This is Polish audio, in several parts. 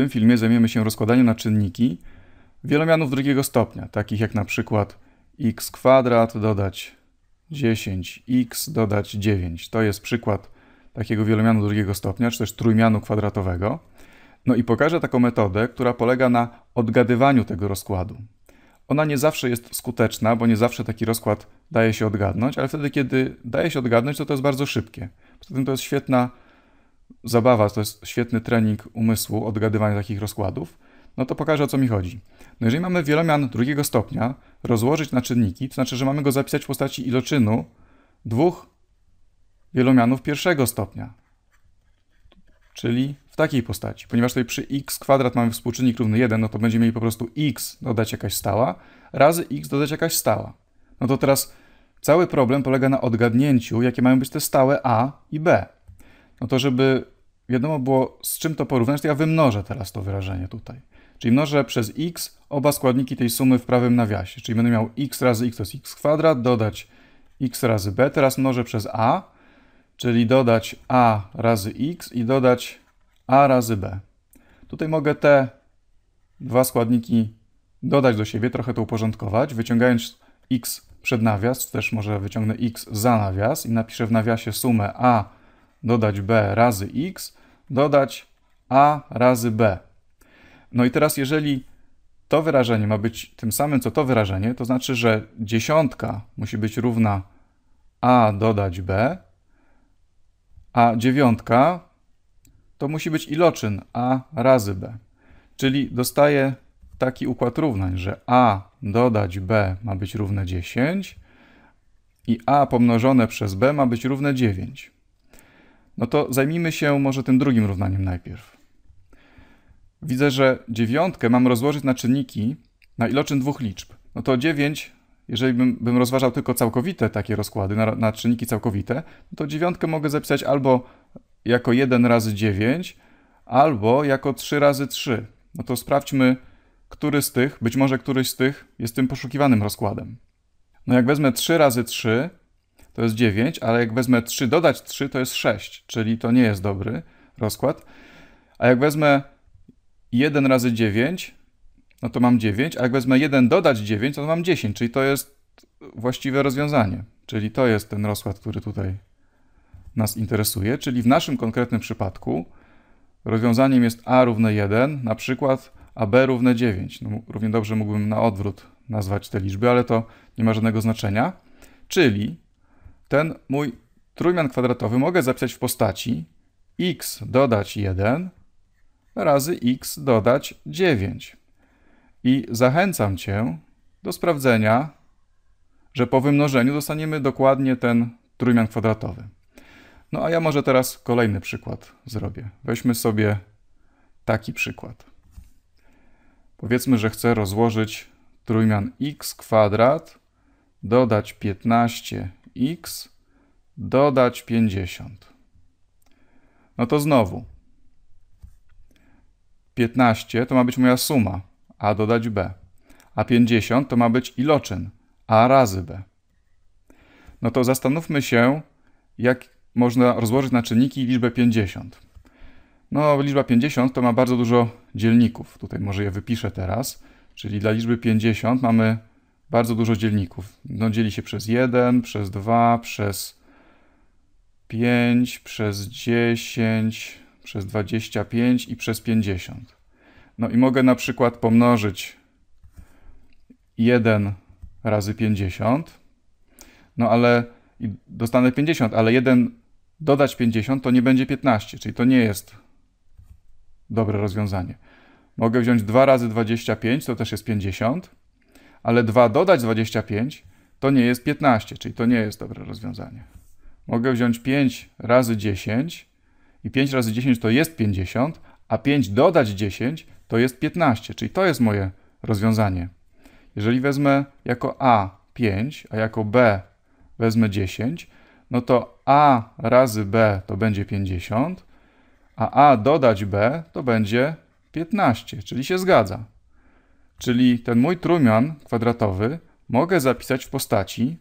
tym filmie zajmiemy się rozkładaniem na czynniki wielomianów drugiego stopnia, takich jak na przykład x kwadrat dodać 10x dodać 9. To jest przykład takiego wielomianu drugiego stopnia, czy też trójmianu kwadratowego. No i pokażę taką metodę, która polega na odgadywaniu tego rozkładu. Ona nie zawsze jest skuteczna, bo nie zawsze taki rozkład daje się odgadnąć, ale wtedy, kiedy daje się odgadnąć, to to jest bardzo szybkie. Poza tym to jest świetna zabawa to jest świetny trening umysłu, odgadywanie takich rozkładów, no to pokażę o co mi chodzi. No jeżeli mamy wielomian drugiego stopnia rozłożyć na czynniki, to znaczy, że mamy go zapisać w postaci iloczynu dwóch wielomianów pierwszego stopnia. Czyli w takiej postaci. Ponieważ tutaj przy x kwadrat mamy współczynnik równy 1, no to będziemy mieli po prostu x dodać jakaś stała, razy x dodać jakaś stała. No to teraz cały problem polega na odgadnięciu, jakie mają być te stałe a i b no to żeby wiadomo było, z czym to porównać, to ja wymnożę teraz to wyrażenie tutaj. Czyli mnożę przez x oba składniki tej sumy w prawym nawiasie. Czyli będę miał x razy x to jest x kwadrat, dodać x razy b, teraz mnożę przez a, czyli dodać a razy x i dodać a razy b. Tutaj mogę te dwa składniki dodać do siebie, trochę to uporządkować, wyciągając x przed nawias, czy też może wyciągnę x za nawias i napiszę w nawiasie sumę a dodać b razy x, dodać a razy b. No i teraz, jeżeli to wyrażenie ma być tym samym, co to wyrażenie, to znaczy, że dziesiątka musi być równa a dodać b, a dziewiątka to musi być iloczyn a razy b. Czyli dostaję taki układ równań, że a dodać b ma być równe 10 i a pomnożone przez b ma być równe 9. No to zajmijmy się może tym drugim równaniem najpierw. Widzę, że dziewiątkę mam rozłożyć na czynniki na iloczyn dwóch liczb. No to 9, jeżeli bym, bym rozważał tylko całkowite takie rozkłady, na, na czynniki całkowite, no to dziewiątkę mogę zapisać albo jako 1 razy 9, albo jako 3 razy 3. No to sprawdźmy, który z tych, być może któryś z tych jest tym poszukiwanym rozkładem. No jak wezmę 3 razy 3, to jest 9, ale jak wezmę 3 dodać 3, to jest 6, czyli to nie jest dobry rozkład. A jak wezmę 1 razy 9, no to mam 9, a jak wezmę 1 dodać 9, to mam 10, czyli to jest właściwe rozwiązanie. Czyli to jest ten rozkład, który tutaj nas interesuje, czyli w naszym konkretnym przypadku rozwiązaniem jest a równe 1, na przykład a b równe 9. No, równie dobrze mógłbym na odwrót nazwać te liczby, ale to nie ma żadnego znaczenia. Czyli ten mój trójmian kwadratowy mogę zapisać w postaci x dodać 1 razy x dodać 9. I zachęcam Cię do sprawdzenia, że po wymnożeniu dostaniemy dokładnie ten trójmian kwadratowy. No a ja może teraz kolejny przykład zrobię. Weźmy sobie taki przykład. Powiedzmy, że chcę rozłożyć trójmian x kwadrat, dodać 15 x dodać 50. No to znowu 15 to ma być moja suma a dodać b, a 50 to ma być iloczyn a razy b. No to zastanówmy się, jak można rozłożyć na czynniki liczbę 50. No, liczba 50 to ma bardzo dużo dzielników. Tutaj może je wypiszę teraz. Czyli dla liczby 50 mamy bardzo dużo dzielników. No, dzieli się przez 1, przez 2, przez 5, przez 10, przez 25 i przez 50. No i mogę na przykład pomnożyć 1 razy 50, no ale i dostanę 50, ale 1 dodać 50 to nie będzie 15, czyli to nie jest dobre rozwiązanie. Mogę wziąć 2 razy 25, to też jest 50, ale 2 dodać 25 to nie jest 15, czyli to nie jest dobre rozwiązanie. Mogę wziąć 5 razy 10 i 5 razy 10 to jest 50, a 5 dodać 10 to jest 15, czyli to jest moje rozwiązanie. Jeżeli wezmę jako A 5, a jako B wezmę 10, no to A razy B to będzie 50, a A dodać B to będzie 15, czyli się zgadza. Czyli ten mój trumian kwadratowy mogę zapisać w postaci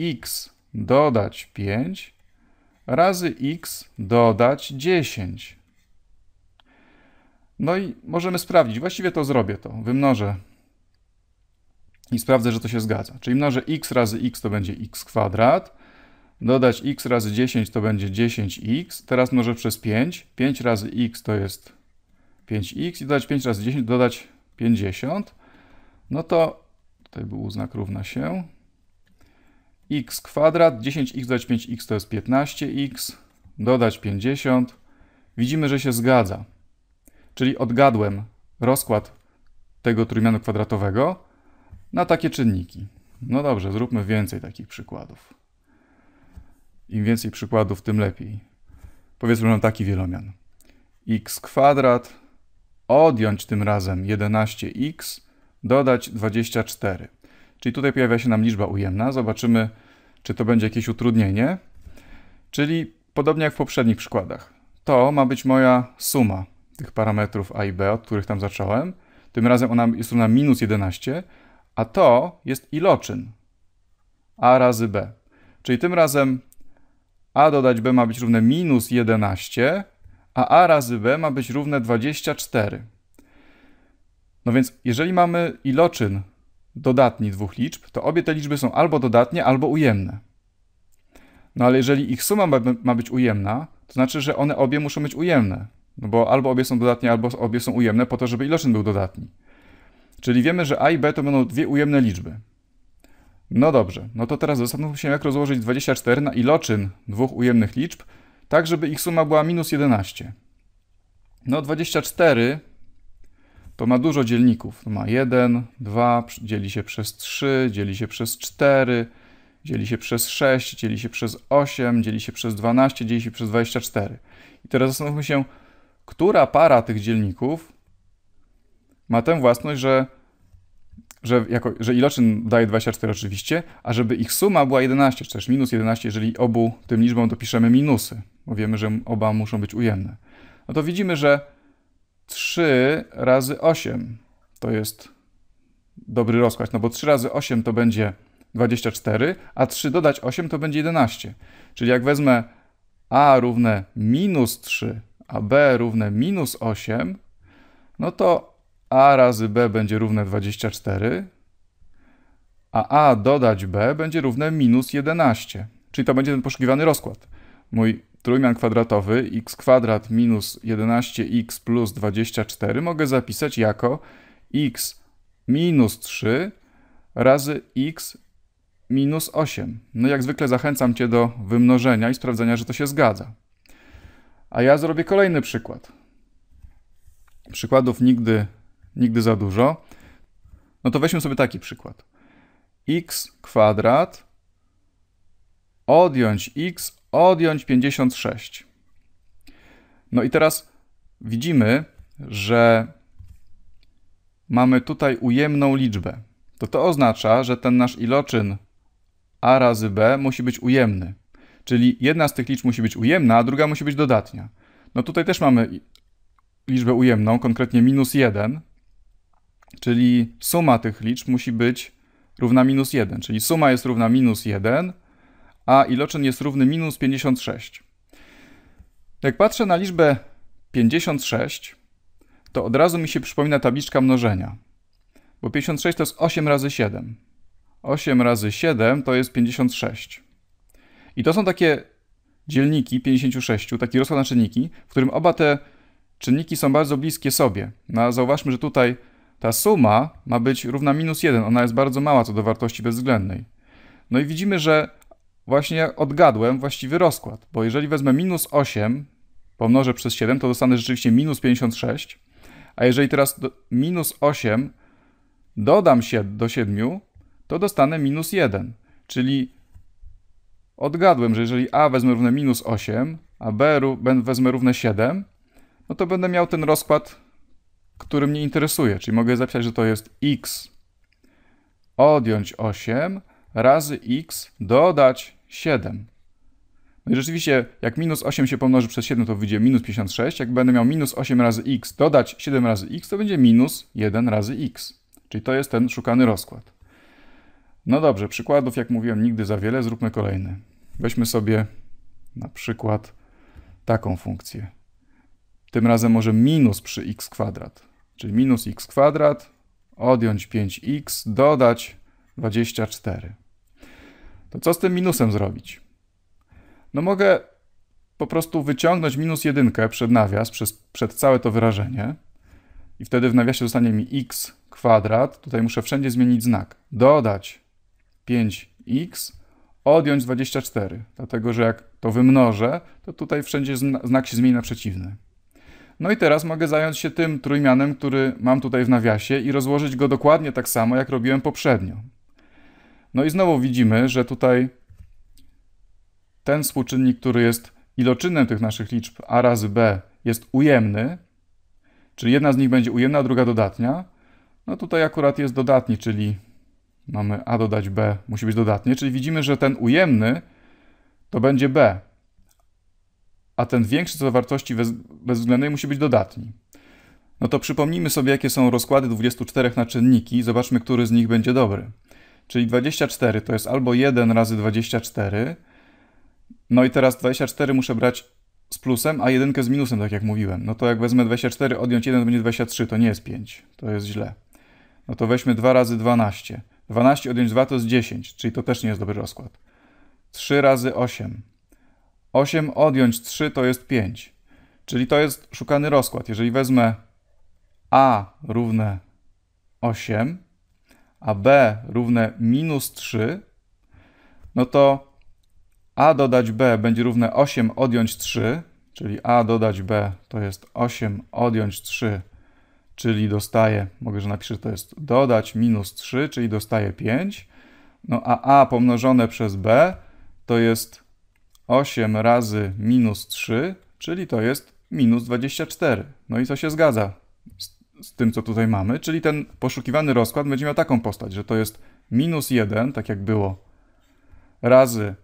x dodać 5 razy x dodać 10. No i możemy sprawdzić. Właściwie to zrobię to. Wymnożę i sprawdzę, że to się zgadza. Czyli mnożę x razy x to będzie x kwadrat. Dodać x razy 10 to będzie 10x. Teraz mnożę przez 5. 5 razy x to jest 5x. I dodać 5 razy 10 dodać 50, no to tutaj był znak równa się x kwadrat, 10x dodać 5x to jest 15x, dodać 50. Widzimy, że się zgadza. Czyli odgadłem rozkład tego trójmianu kwadratowego na takie czynniki. No dobrze, zróbmy więcej takich przykładów. Im więcej przykładów, tym lepiej. Powiedzmy, że mam taki wielomian. x kwadrat odjąć tym razem 11x, dodać 24. Czyli tutaj pojawia się nam liczba ujemna. Zobaczymy, czy to będzie jakieś utrudnienie. Czyli podobnie jak w poprzednich przykładach. To ma być moja suma tych parametrów a i b, od których tam zacząłem. Tym razem ona jest równa minus 11, a to jest iloczyn a razy b. Czyli tym razem a dodać b ma być równe minus 11 a a razy b ma być równe 24. No więc jeżeli mamy iloczyn dodatni dwóch liczb, to obie te liczby są albo dodatnie, albo ujemne. No ale jeżeli ich suma ma, ma być ujemna, to znaczy, że one obie muszą być ujemne. No bo albo obie są dodatnie, albo obie są ujemne po to, żeby iloczyn był dodatni. Czyli wiemy, że a i b to będą dwie ujemne liczby. No dobrze, no to teraz zastanówmy się, jak rozłożyć 24 na iloczyn dwóch ujemnych liczb, tak żeby ich suma była minus 11. No 24 to ma dużo dzielników. To ma 1, 2, dzieli się przez 3, dzieli się przez 4, dzieli się przez 6, dzieli się przez 8, dzieli się przez 12, dzieli się przez 24. I teraz zastanówmy się, która para tych dzielników ma tę własność, że, że, jako, że iloczyn daje 24 oczywiście, a żeby ich suma była 11, czy też minus 11, jeżeli obu tym liczbom dopiszemy minusy bo wiemy, że oba muszą być ujemne. No to widzimy, że 3 razy 8 to jest dobry rozkład, no bo 3 razy 8 to będzie 24, a 3 dodać 8 to będzie 11. Czyli jak wezmę a równe minus 3, a b równe minus 8, no to a razy b będzie równe 24, a a dodać b będzie równe minus 11. Czyli to będzie ten poszukiwany rozkład. Mój trójmian kwadratowy x kwadrat minus 11x plus 24 mogę zapisać jako x minus 3 razy x minus 8. No jak zwykle zachęcam Cię do wymnożenia i sprawdzenia, że to się zgadza. A ja zrobię kolejny przykład. Przykładów nigdy, nigdy za dużo. No to weźmy sobie taki przykład. x kwadrat odjąć x odjąć 56. No i teraz widzimy, że mamy tutaj ujemną liczbę. To to oznacza, że ten nasz iloczyn a razy b musi być ujemny. Czyli jedna z tych liczb musi być ujemna, a druga musi być dodatnia. No tutaj też mamy liczbę ujemną, konkretnie minus 1, czyli suma tych liczb musi być równa minus 1, czyli suma jest równa minus 1, a iloczyn jest równy minus 56. Jak patrzę na liczbę 56, to od razu mi się przypomina tabliczka mnożenia, bo 56 to jest 8 razy 7. 8 razy 7 to jest 56. I to są takie dzielniki 56, taki rozkład na czynniki, w którym oba te czynniki są bardzo bliskie sobie. No, zauważmy, że tutaj ta suma ma być równa minus 1, ona jest bardzo mała co do wartości bezwzględnej. No i widzimy, że właśnie odgadłem właściwy rozkład, bo jeżeli wezmę minus 8, pomnożę przez 7, to dostanę rzeczywiście minus 56, a jeżeli teraz do, minus 8 dodam się do 7, to dostanę minus 1, czyli odgadłem, że jeżeli a wezmę równe minus 8, a b wezmę równe 7, no to będę miał ten rozkład, który mnie interesuje, czyli mogę zapisać, że to jest x odjąć 8 razy x dodać 7. No i rzeczywiście, jak minus 8 się pomnoży przez 7, to wyjdzie minus 56. Jak będę miał minus 8 razy x dodać 7 razy x, to będzie minus 1 razy x. Czyli to jest ten szukany rozkład. No dobrze, przykładów, jak mówiłem, nigdy za wiele. Zróbmy kolejny. Weźmy sobie na przykład taką funkcję. Tym razem może minus przy x kwadrat. Czyli minus x kwadrat, odjąć 5x, dodać 24. To no co z tym minusem zrobić? No mogę po prostu wyciągnąć minus jedynkę przed nawias, przez, przed całe to wyrażenie i wtedy w nawiasie zostanie mi x kwadrat. Tutaj muszę wszędzie zmienić znak. Dodać 5x, odjąć 24, dlatego że jak to wymnożę, to tutaj wszędzie znak się zmieni na przeciwny. No i teraz mogę zająć się tym trójmianem, który mam tutaj w nawiasie i rozłożyć go dokładnie tak samo, jak robiłem poprzednio. No i znowu widzimy, że tutaj ten współczynnik, który jest iloczynem tych naszych liczb a razy b jest ujemny, czyli jedna z nich będzie ujemna, druga dodatnia. No tutaj akurat jest dodatni, czyli mamy a dodać b musi być dodatnie, czyli widzimy, że ten ujemny to będzie b, a ten większy co wartości bezwzględnej musi być dodatni. No to przypomnijmy sobie, jakie są rozkłady 24 na czynniki, zobaczmy, który z nich będzie dobry. Czyli 24 to jest albo 1 razy 24. No i teraz 24 muszę brać z plusem, a 1 z minusem, tak jak mówiłem. No to jak wezmę 24, odjąć 1 to będzie 23, to nie jest 5. To jest źle. No to weźmy 2 razy 12. 12 odjąć 2 to jest 10, czyli to też nie jest dobry rozkład. 3 razy 8. 8 odjąć 3 to jest 5. Czyli to jest szukany rozkład. Jeżeli wezmę a równe 8, a b równe minus 3, no to a dodać b będzie równe 8 odjąć 3, czyli a dodać b to jest 8 odjąć 3, czyli dostaję, mogę, że napiszę, to jest dodać minus 3, czyli dostaję 5. No a a pomnożone przez b to jest 8 razy minus 3, czyli to jest minus 24. No i co się zgadza? z tym, co tutaj mamy, czyli ten poszukiwany rozkład będzie miał taką postać, że to jest minus 1, tak jak było, razy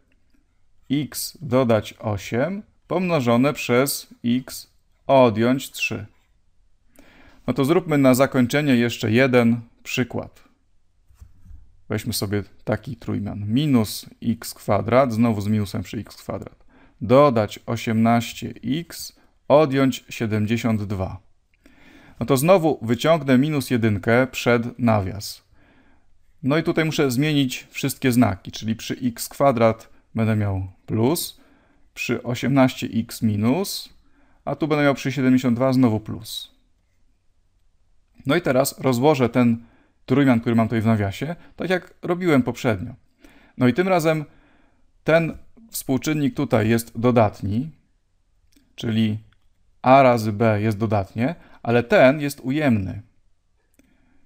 x dodać 8 pomnożone przez x odjąć 3. No to zróbmy na zakończenie jeszcze jeden przykład. Weźmy sobie taki trójmian. Minus x kwadrat, znowu z minusem przy x kwadrat. Dodać 18x, odjąć 72 no to znowu wyciągnę minus jedynkę przed nawias. No i tutaj muszę zmienić wszystkie znaki, czyli przy x kwadrat będę miał plus, przy 18x minus, a tu będę miał przy 72 znowu plus. No i teraz rozłożę ten trójmian, który mam tutaj w nawiasie, tak jak robiłem poprzednio. No i tym razem ten współczynnik tutaj jest dodatni, czyli a razy b jest dodatnie, ale ten jest ujemny.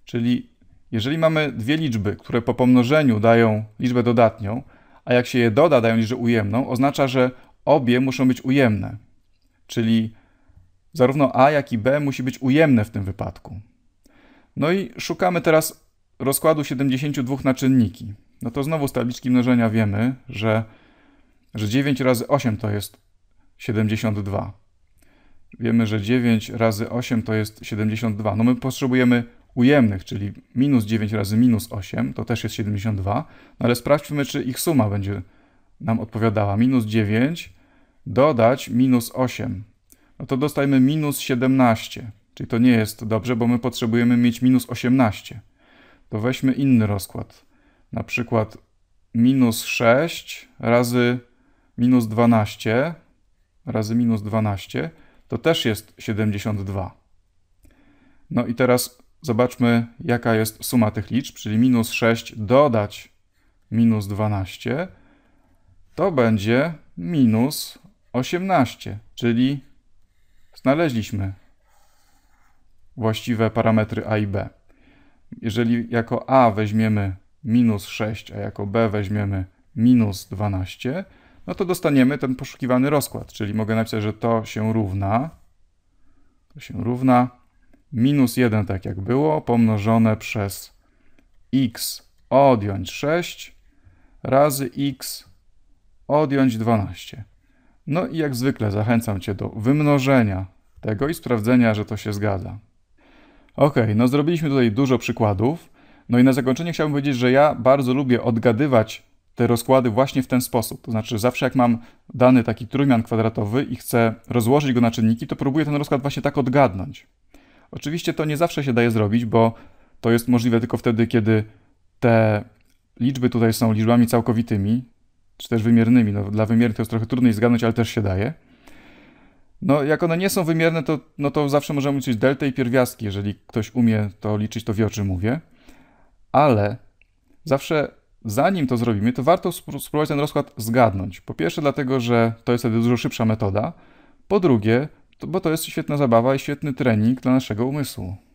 Czyli jeżeli mamy dwie liczby, które po pomnożeniu dają liczbę dodatnią, a jak się je doda, dają liczbę ujemną, oznacza, że obie muszą być ujemne. Czyli zarówno a, jak i b musi być ujemne w tym wypadku. No i szukamy teraz rozkładu 72 na czynniki. No to znowu z tabliczki mnożenia wiemy, że, że 9 razy 8 to jest 72. Wiemy, że 9 razy 8 to jest 72. No my potrzebujemy ujemnych, czyli minus 9 razy minus 8, to też jest 72. No ale sprawdźmy, czy ich suma będzie nam odpowiadała. Minus 9 dodać minus 8. No to dostajemy minus 17. Czyli to nie jest dobrze, bo my potrzebujemy mieć minus 18. To weźmy inny rozkład. Na przykład minus 6 razy minus 12 razy minus 12 to też jest 72. No i teraz zobaczmy, jaka jest suma tych liczb, czyli minus 6 dodać minus 12, to będzie minus 18, czyli znaleźliśmy właściwe parametry a i b. Jeżeli jako a weźmiemy minus 6, a jako b weźmiemy minus 12, no to dostaniemy ten poszukiwany rozkład, czyli mogę napisać, że to się równa, to się równa minus 1, tak jak było, pomnożone przez x odjąć 6 razy x odjąć 12. No i jak zwykle zachęcam Cię do wymnożenia tego i sprawdzenia, że to się zgadza. Ok, no zrobiliśmy tutaj dużo przykładów. No i na zakończenie chciałbym powiedzieć, że ja bardzo lubię odgadywać te rozkłady właśnie w ten sposób. To znaczy, zawsze jak mam dany taki trójmian kwadratowy i chcę rozłożyć go na czynniki, to próbuję ten rozkład właśnie tak odgadnąć. Oczywiście to nie zawsze się daje zrobić, bo to jest możliwe tylko wtedy, kiedy te liczby tutaj są liczbami całkowitymi, czy też wymiernymi. No, dla wymiernych to jest trochę trudniej zgadnąć, ale też się daje. No, jak one nie są wymierne, to, no to zawsze możemy liczyć deltę i pierwiastki. Jeżeli ktoś umie to liczyć, to wie o czym mówię. Ale zawsze zanim to zrobimy, to warto spróbować ten rozkład zgadnąć. Po pierwsze, dlatego, że to jest wtedy dużo szybsza metoda. Po drugie, to, bo to jest świetna zabawa i świetny trening dla naszego umysłu.